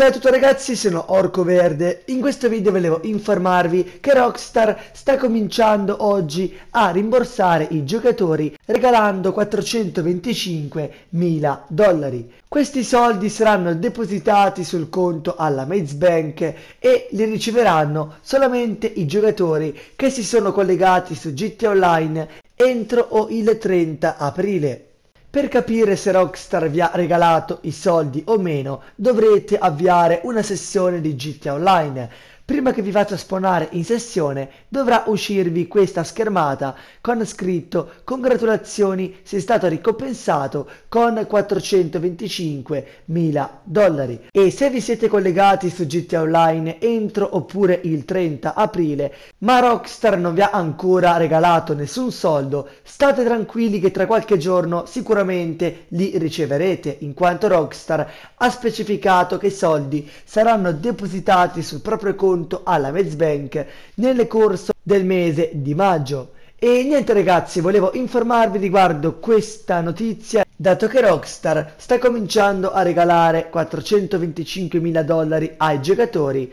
Ciao a tutti ragazzi, sono Orco Verde. In questo video volevo informarvi che Rockstar sta cominciando oggi a rimborsare i giocatori regalando 425.000 dollari. Questi soldi saranno depositati sul conto alla Maze Bank e li riceveranno solamente i giocatori che si sono collegati su GT Online entro o il 30 aprile. Per capire se Rockstar vi ha regalato i soldi o meno dovrete avviare una sessione di GTA Online. Prima che vi faccia spawnare in sessione dovrà uscirvi questa schermata con scritto congratulazioni sei stato ricompensato con 425.000 dollari e se vi siete collegati su GTA Online entro oppure il 30 aprile ma Rockstar non vi ha ancora regalato nessun soldo state tranquilli che tra qualche giorno sicuramente li riceverete in quanto Rockstar ha specificato che i soldi saranno depositati sul proprio conto conto alla Medsbank nel corso del mese di maggio. E niente ragazzi, volevo informarvi riguardo questa notizia, dato che Rockstar sta cominciando a regalare 425 mila dollari ai giocatori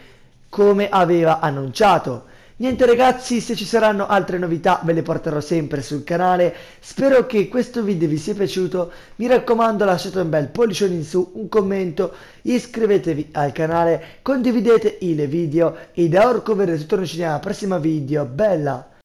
come aveva annunciato. Niente ragazzi, se ci saranno altre novità ve le porterò sempre sul canale. Spero che questo video vi sia piaciuto. Mi raccomando lasciate un bel pollicione in su, un commento, iscrivetevi al canale, condividete il video e da Orco Verde torno alla prossima video. Bella!